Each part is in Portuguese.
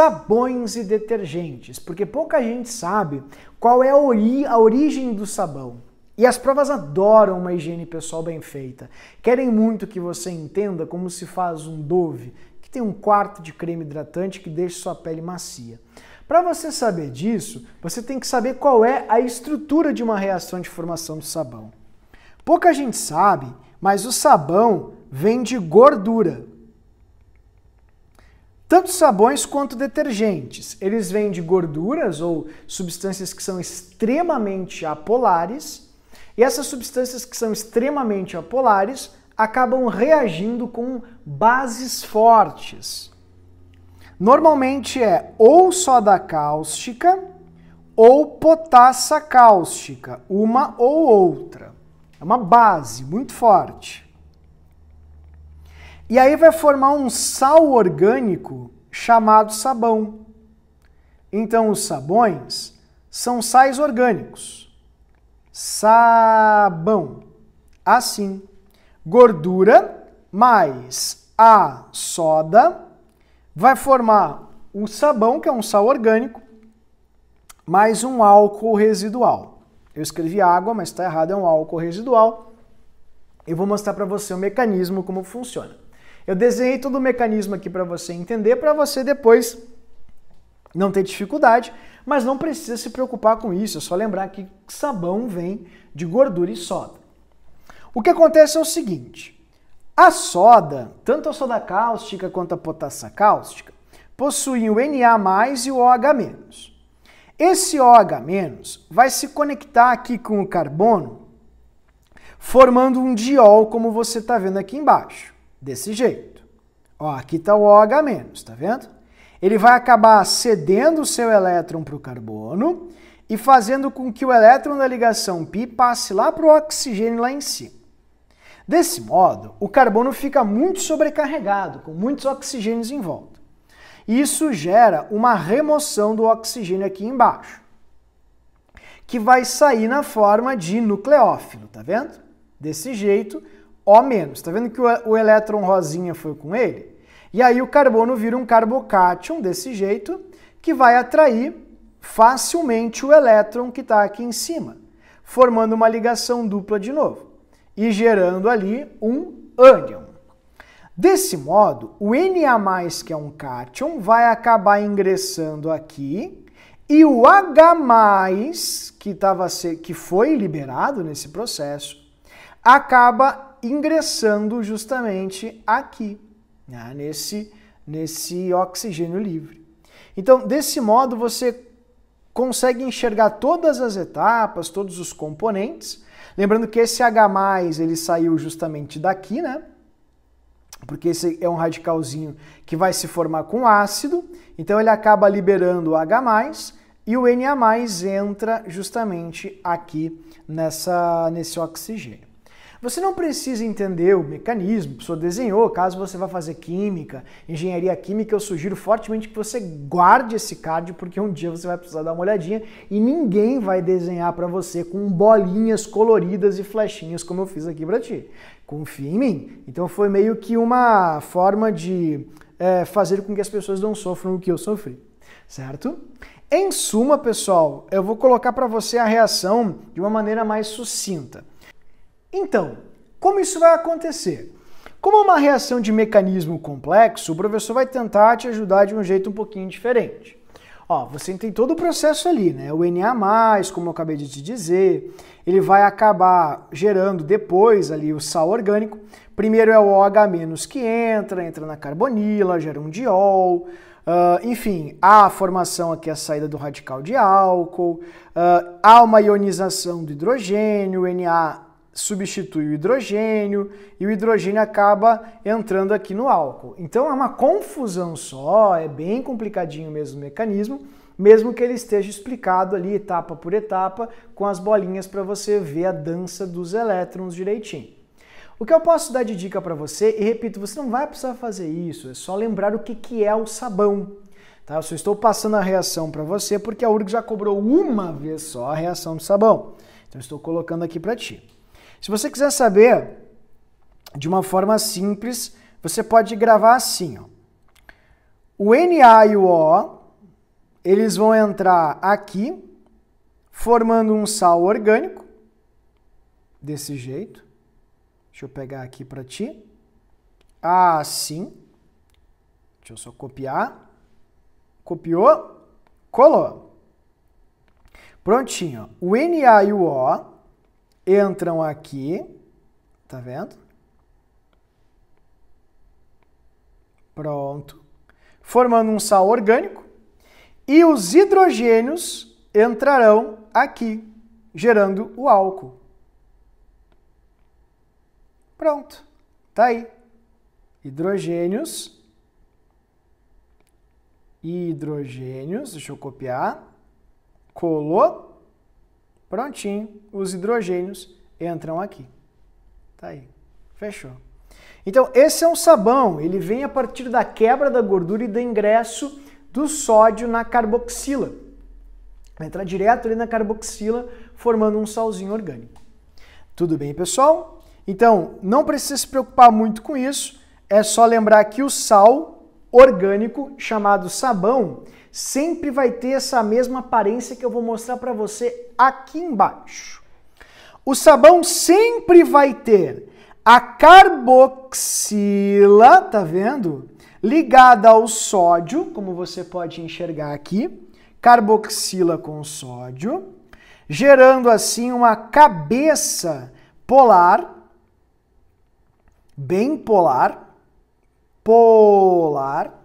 sabões e detergentes, porque pouca gente sabe qual é a, ori a origem do sabão. E as provas adoram uma higiene pessoal bem feita. Querem muito que você entenda como se faz um Dove, que tem um quarto de creme hidratante que deixa sua pele macia. Para você saber disso, você tem que saber qual é a estrutura de uma reação de formação do sabão. Pouca gente sabe, mas o sabão vem de gordura. Tanto sabões quanto detergentes. Eles vêm de gorduras ou substâncias que são extremamente apolares, e essas substâncias que são extremamente apolares acabam reagindo com bases fortes. Normalmente é ou soda cáustica ou potassa cáustica, uma ou outra. É uma base muito forte. E aí vai formar um sal orgânico chamado sabão. Então, os sabões são sais orgânicos. Sabão. Assim. Gordura mais a soda vai formar o sabão, que é um sal orgânico, mais um álcool residual. Eu escrevi água, mas está errado, é um álcool residual. Eu vou mostrar para você o mecanismo, como funciona. Eu desenhei todo o mecanismo aqui para você entender, para você depois não ter dificuldade, mas não precisa se preocupar com isso. É só lembrar que sabão vem de gordura e soda. O que acontece é o seguinte: a soda, tanto a soda cáustica quanto a potassa cáustica, possuem o Na e o OH-. Esse OH- vai se conectar aqui com o carbono, formando um diol, como você está vendo aqui embaixo desse jeito. Ó, aqui está o OH-, está vendo? Ele vai acabar cedendo o seu elétron para o carbono e fazendo com que o elétron da ligação π passe lá para o oxigênio lá em cima. Desse modo, o carbono fica muito sobrecarregado, com muitos oxigênios em volta. Isso gera uma remoção do oxigênio aqui embaixo, que vai sair na forma de nucleófilo, tá vendo? Desse jeito, o-. Está vendo que o, o elétron rosinha foi com ele? E aí o carbono vira um carbocátion desse jeito, que vai atrair facilmente o elétron que está aqui em cima, formando uma ligação dupla de novo e gerando ali um ânion. Desse modo, o Na+, que é um cátion, vai acabar ingressando aqui e o H+, que, tava, que foi liberado nesse processo, acaba ingressando justamente aqui, né, nesse, nesse oxigênio livre. Então, desse modo, você consegue enxergar todas as etapas, todos os componentes. Lembrando que esse H+, ele saiu justamente daqui, né? Porque esse é um radicalzinho que vai se formar com ácido, então ele acaba liberando o H+, e o Na+, entra justamente aqui nessa, nesse oxigênio. Você não precisa entender o mecanismo, a pessoa desenhou, caso você vá fazer química, engenharia química, eu sugiro fortemente que você guarde esse card, porque um dia você vai precisar dar uma olhadinha e ninguém vai desenhar para você com bolinhas coloridas e flechinhas como eu fiz aqui para ti. Confia em mim. Então foi meio que uma forma de é, fazer com que as pessoas não sofram o que eu sofri, certo? Em suma, pessoal, eu vou colocar para você a reação de uma maneira mais sucinta. Então, como isso vai acontecer? Como é uma reação de mecanismo complexo, o professor vai tentar te ajudar de um jeito um pouquinho diferente. Ó, você tem todo o processo ali, né? O Na+, como eu acabei de te dizer, ele vai acabar gerando depois ali o sal orgânico. Primeiro é o OH- que entra, entra na carbonila, gera um diol. Uh, enfim, há a formação aqui, a saída do radical de álcool, uh, há uma ionização do hidrogênio, o Na substitui o hidrogênio e o hidrogênio acaba entrando aqui no álcool. Então é uma confusão só, é bem complicadinho mesmo o mecanismo, mesmo que ele esteja explicado ali etapa por etapa com as bolinhas para você ver a dança dos elétrons direitinho. O que eu posso dar de dica para você, e repito, você não vai precisar fazer isso, é só lembrar o que, que é o sabão. Tá? Eu só estou passando a reação para você porque a URG já cobrou uma vez só a reação do sabão. Então estou colocando aqui para ti. Se você quiser saber de uma forma simples, você pode gravar assim. Ó. O NA e o O, eles vão entrar aqui, formando um sal orgânico, desse jeito. Deixa eu pegar aqui para ti. Assim. Deixa eu só copiar. Copiou, colou. Prontinho. O NA e o O entram aqui, tá vendo? Pronto. Formando um sal orgânico. E os hidrogênios entrarão aqui, gerando o álcool. Pronto. Tá aí. Hidrogênios. Hidrogênios. Deixa eu copiar. Colou Prontinho, os hidrogênios entram aqui. Tá aí. Fechou. Então, esse é um sabão, ele vem a partir da quebra da gordura e do ingresso do sódio na carboxila. Entra direto ali na carboxila, formando um salzinho orgânico. Tudo bem, pessoal? Então, não precisa se preocupar muito com isso, é só lembrar que o sal orgânico, chamado sabão, sempre vai ter essa mesma aparência que eu vou mostrar para você aqui embaixo. O sabão sempre vai ter a carboxila, tá vendo? Ligada ao sódio, como você pode enxergar aqui, carboxila com sódio, gerando assim uma cabeça polar, bem polar, polar,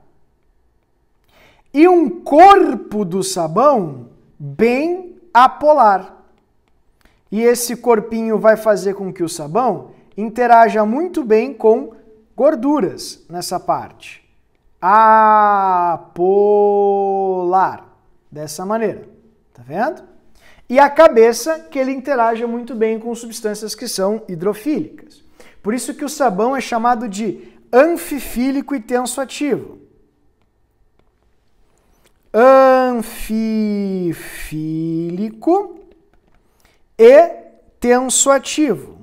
e um corpo do sabão bem apolar. E esse corpinho vai fazer com que o sabão interaja muito bem com gorduras nessa parte. Apolar. Dessa maneira. Tá vendo? E a cabeça, que ele interaja muito bem com substâncias que são hidrofílicas. Por isso que o sabão é chamado de anfifílico e tensoativo anfifílico e tensoativo.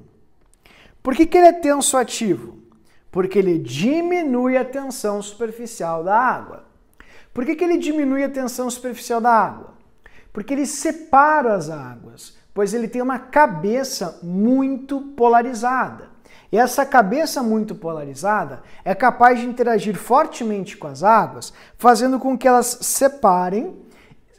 Por que, que ele é tensoativo? Porque ele diminui a tensão superficial da água. Por que, que ele diminui a tensão superficial da água? Porque ele separa as águas, pois ele tem uma cabeça muito polarizada. E essa cabeça muito polarizada é capaz de interagir fortemente com as águas, fazendo com que elas separem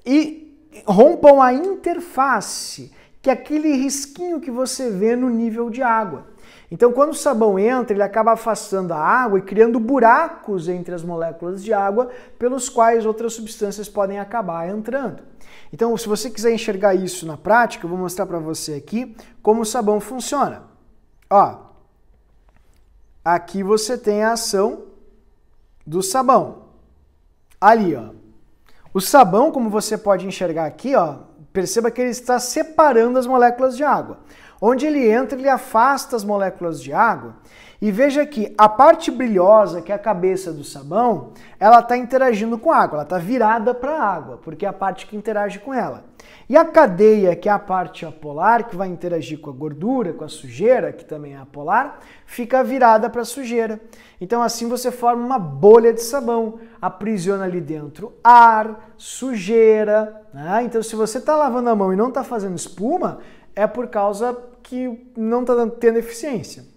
e rompam a interface, que é aquele risquinho que você vê no nível de água. Então, quando o sabão entra, ele acaba afastando a água e criando buracos entre as moléculas de água, pelos quais outras substâncias podem acabar entrando. Então, se você quiser enxergar isso na prática, eu vou mostrar para você aqui como o sabão funciona. Ó, Aqui você tem a ação do sabão. Ali, ó. O sabão, como você pode enxergar aqui, ó, perceba que ele está separando as moléculas de água. Onde ele entra, ele afasta as moléculas de água e veja que a parte brilhosa, que é a cabeça do sabão, ela está interagindo com a água, ela está virada para a água, porque é a parte que interage com ela. E a cadeia, que é a parte apolar, que vai interagir com a gordura, com a sujeira, que também é apolar, fica virada para a sujeira. Então assim você forma uma bolha de sabão, aprisiona ali dentro ar, sujeira. Né? Então se você está lavando a mão e não está fazendo espuma, é por causa que não está tendo eficiência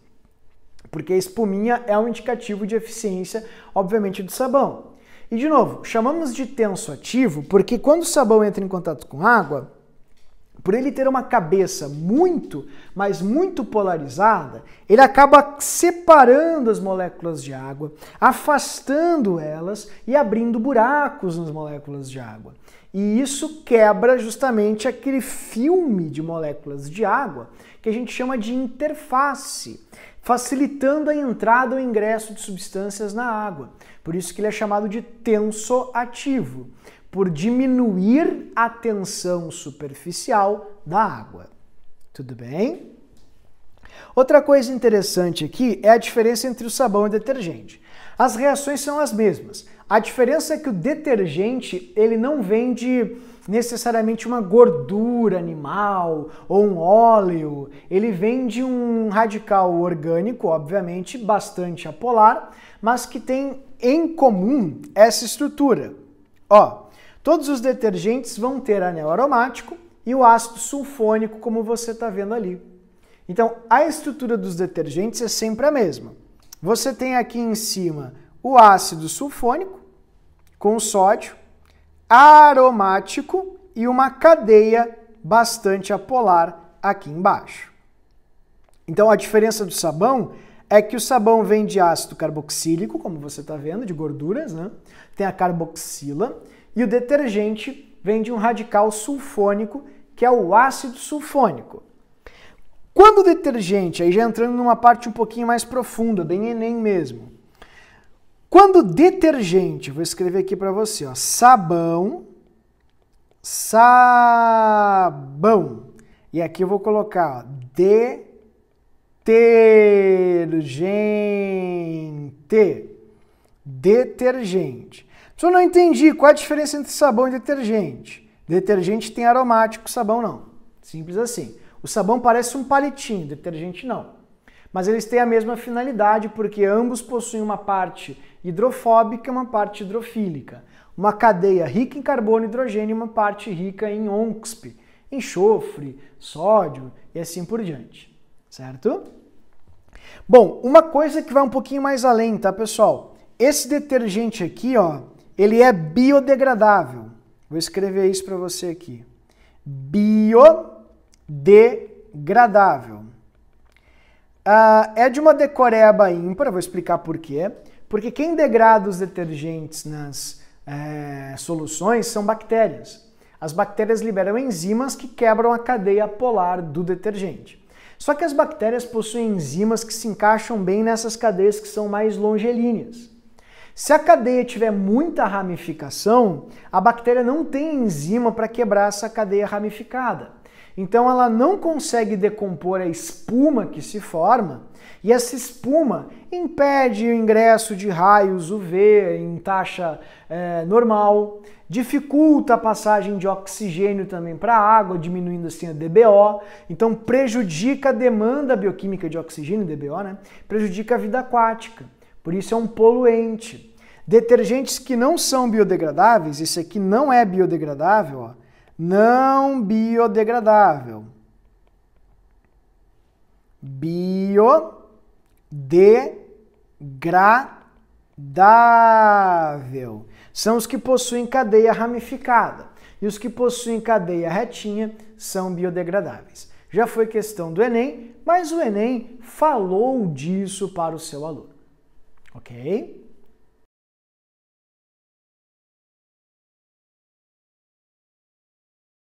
porque a espuminha é um indicativo de eficiência, obviamente, do sabão. E de novo, chamamos de tenso ativo porque quando o sabão entra em contato com água, por ele ter uma cabeça muito, mas muito polarizada, ele acaba separando as moléculas de água, afastando elas e abrindo buracos nas moléculas de água. E isso quebra justamente aquele filme de moléculas de água que a gente chama de interface, facilitando a entrada ou ingresso de substâncias na água. Por isso que ele é chamado de tensoativo, por diminuir a tensão superficial da água. Tudo bem? Outra coisa interessante aqui é a diferença entre o sabão e o detergente. As reações são as mesmas, a diferença é que o detergente, ele não vende necessariamente uma gordura animal ou um óleo, ele vende um radical orgânico, obviamente bastante apolar, mas que tem em comum essa estrutura. Ó, todos os detergentes vão ter anel aromático e o ácido sulfônico, como você está vendo ali. Então, a estrutura dos detergentes é sempre a mesma. Você tem aqui em cima o ácido sulfônico com sódio, aromático e uma cadeia bastante apolar aqui embaixo. Então a diferença do sabão é que o sabão vem de ácido carboxílico, como você está vendo, de gorduras, né? Tem a carboxila e o detergente vem de um radical sulfônico, que é o ácido sulfônico. Quando o detergente, aí já entrando numa parte um pouquinho mais profunda, bem enem mesmo, quando detergente, vou escrever aqui para você, ó, sabão, sabão. E aqui eu vou colocar ó, detergente, detergente. Só não entendi qual a diferença entre sabão e detergente. Detergente tem aromático, sabão não. Simples assim. O sabão parece um palitinho, detergente não mas eles têm a mesma finalidade porque ambos possuem uma parte hidrofóbica e uma parte hidrofílica, uma cadeia rica em carbono e hidrogênio e uma parte rica em ONXP, enxofre, sódio e assim por diante, certo? Bom, uma coisa que vai um pouquinho mais além, tá, pessoal? Esse detergente aqui, ó, ele é biodegradável. Vou escrever isso para você aqui. Biodegradável. Uh, é de uma decoreba ímpar, vou explicar por quê. Porque quem degrada os detergentes nas é, soluções são bactérias. As bactérias liberam enzimas que quebram a cadeia polar do detergente. Só que as bactérias possuem enzimas que se encaixam bem nessas cadeias que são mais longelíneas. Se a cadeia tiver muita ramificação, a bactéria não tem enzima para quebrar essa cadeia ramificada. Então ela não consegue decompor a espuma que se forma, e essa espuma impede o ingresso de raios UV em taxa é, normal, dificulta a passagem de oxigênio também para a água, diminuindo assim a DBO, então prejudica a demanda bioquímica de oxigênio, DBO, né? prejudica a vida aquática, por isso é um poluente. Detergentes que não são biodegradáveis, esse aqui não é biodegradável, ó não biodegradável. Biodegradável. São os que possuem cadeia ramificada. E os que possuem cadeia retinha são biodegradáveis. Já foi questão do Enem, mas o Enem falou disso para o seu aluno. Ok?